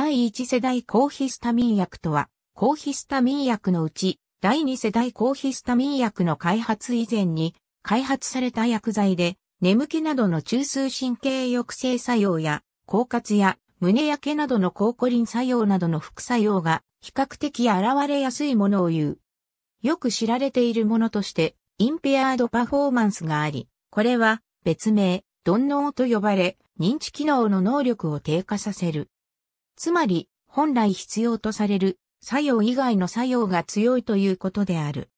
第1世代抗ヒスタミン薬とは、抗ヒスタミン薬のうち、第2世代抗ヒスタミン薬の開発以前に、開発された薬剤で、眠気などの中枢神経抑制作用や、狡猾や胸焼けなどの抗コリン作用などの副作用が比較的現れやすいものを言う。よく知られているものとして、インペアードパフォーマンスがあり、これは別名、鈍脳と呼ばれ、認知機能の能力を低下させる。つまり、本来必要とされる作用以外の作用が強いということである。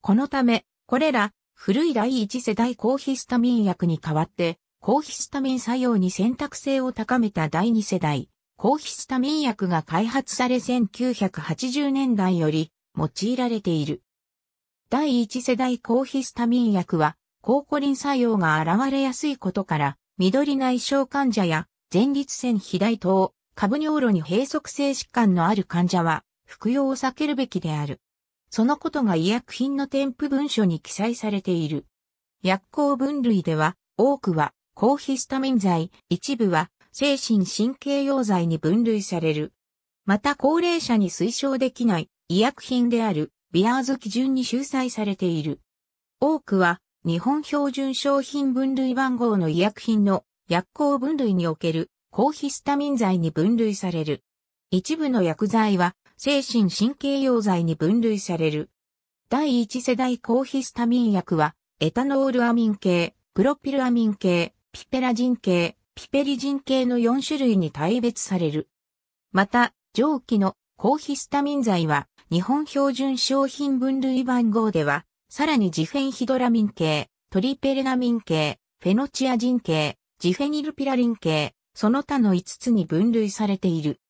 このため、これら、古い第一世代抗ヒスタミン薬に代わって、抗ヒスタミン作用に選択性を高めた第二世代、抗ヒスタミン薬が開発され1980年代より用いられている。第一世代抗ヒスタミン薬は、抗コリン作用が現れやすいことから、緑内障患者や前立腺肥大等、下部尿路に閉塞性疾患のある患者は、服用を避けるべきである。そのことが医薬品の添付文書に記載されている。薬効分類では、多くは、抗ヒスタミン剤、一部は、精神神経用剤に分類される。また高齢者に推奨できない医薬品であるビアーズ基準に収載されている。多くは日本標準商品分類番号の医薬品の薬効分類における抗ヒスタミン剤に分類される。一部の薬剤は精神神経用剤に分類される。第一世代抗ヒスタミン薬は、エタノールアミン系、プロピルアミン系、ピペラジン系、ピペリジン系の4種類に大別される。また、上記の抗ヒスタミン剤は、日本標準商品分類番号では、さらにジフェンヒドラミン系、トリペレナミン系、フェノチアジン系、ジフェニルピラリン系、その他の5つに分類されている。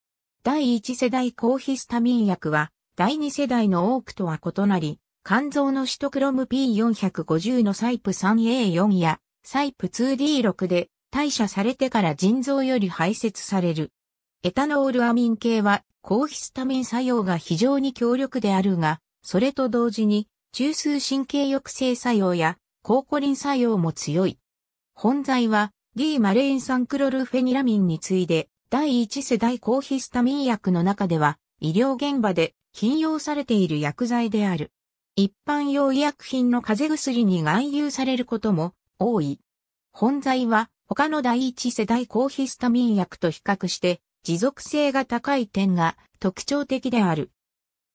第1世代抗ヒスタミン薬は、第2世代の多くとは異なり、肝臓のシトクロム P450 のサイプ 3A4 やサイプ 2D6 で代謝されてから腎臓より排泄される。エタノールアミン系は抗ヒスタミン作用が非常に強力であるが、それと同時に中枢神経抑制作用や抗コリン作用も強い。本剤は D マレイン酸クロルフェニラミンに次いで、第1世代抗ヒスタミン薬の中では、医療現場で禁用されている薬剤である。一般用医薬品の風邪薬に含有されることも多い。本剤は他の第一世代抗ヒスタミン薬と比較して持続性が高い点が特徴的である。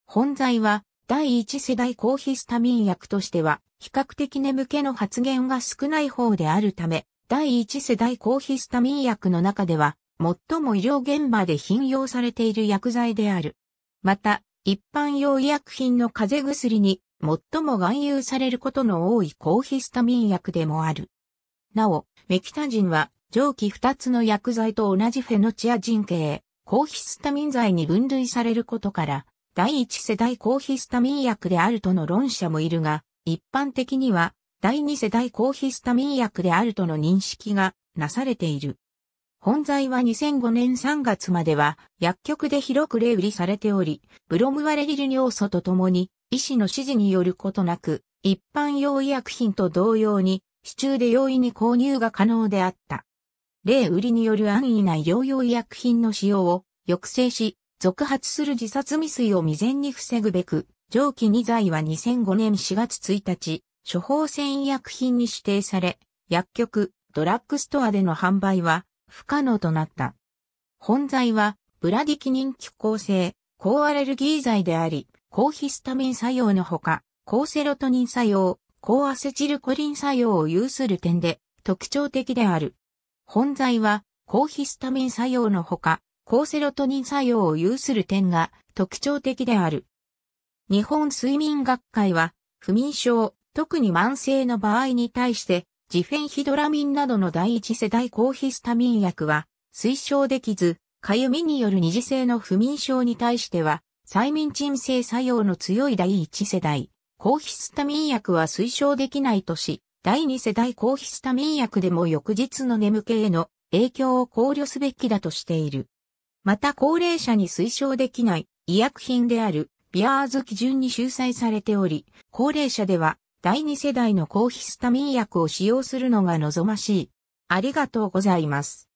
本剤は第一世代抗ヒスタミン薬としては比較的眠気の発現が少ない方であるため第一世代抗ヒスタミン薬の中では、最も医療現場で頻用されている薬剤である。また、一般用医薬品の風邪薬に最も含有されることの多い抗ヒスタミン薬でもある。なお、メキタジンは上記二つの薬剤と同じフェノチア人系、抗ヒスタミン剤に分類されることから、第一世代抗ヒスタミン薬であるとの論者もいるが、一般的には第二世代抗ヒスタミン薬であるとの認識がなされている。本剤は2005年3月までは薬局で広く例売りされており、ブロムワレリル尿素とともに医師の指示によることなく、一般用医薬品と同様に、市中で容易に購入が可能であった。例売りによる安易な医療用医薬品の使用を抑制し、続発する自殺未遂を未然に防ぐべく、上記2剤は2005年4月1日、処方箋医薬品に指定され、薬局、ドラッグストアでの販売は不可能となった。本剤は、ブラディキニン気候性、抗アレルギー剤であり、抗ヒスタミン作用のほか、抗セロトニン作用、抗アセチルコリン作用を有する点で特徴的である。本剤は、抗ヒスタミン作用のほか、抗セロトニン作用を有する点が特徴的である。日本睡眠学会は、不眠症、特に慢性の場合に対して、ジフェンヒドラミンなどの第一世代抗ヒスタミン薬は推奨できず、かゆみによる二次性の不眠症に対しては、催眠鎮静作用の強い第一世代、抗ヒスタミン薬は推奨できないとし、第二世代抗ヒスタミン薬でも翌日の眠気への影響を考慮すべきだとしている。また高齢者に推奨できない医薬品であるビアーズ基準に収載されており、高齢者では第2世代の抗ヒスタミン薬を使用するのが望ましい。ありがとうございます。